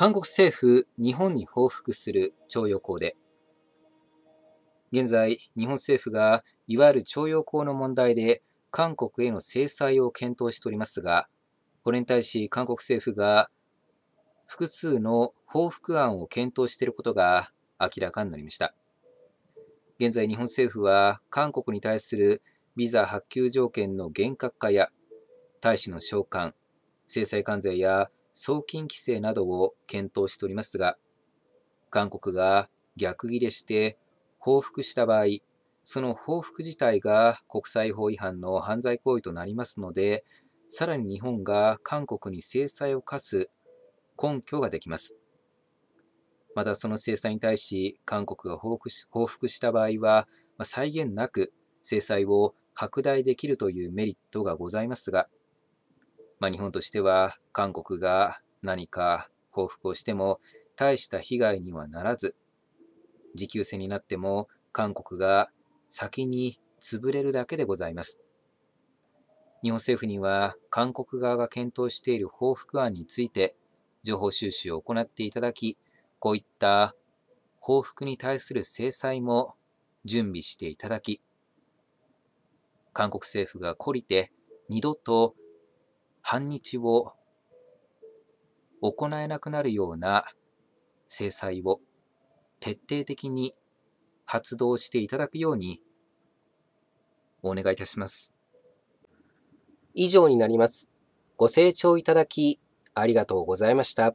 韓国政府、日本に報復する徴用工で、現在、日本政府がいわゆる徴用工の問題で韓国への制裁を検討しておりますが、これに対し韓国政府が複数の報復案を検討していることが明らかになりました。現在、日本政府は韓国に対するビザ発給条件の厳格化や大使の召喚、制裁関税や送金規制などを検討しておりますが、韓国が逆ギレして報復した場合、その報復自体が国際法違反の犯罪行為となりますので、さらに日本が韓国に制裁を科す根拠ができます。またその制裁に対し、韓国が報復し報復した場合は、際限なく制裁を拡大できるというメリットがございますが、まあ、日本としては韓国が何か報復をしても大した被害にはならず持久戦になっても韓国が先に潰れるだけでございます。日本政府には韓国側が検討している報復案について情報収集を行っていただき、こういった報復に対する制裁も準備していただき、韓国政府が懲りて二度と反日を行えなくなるような制裁を徹底的に発動していただくようにお願いいたします。以上になります。ご清聴いただきありがとうございました。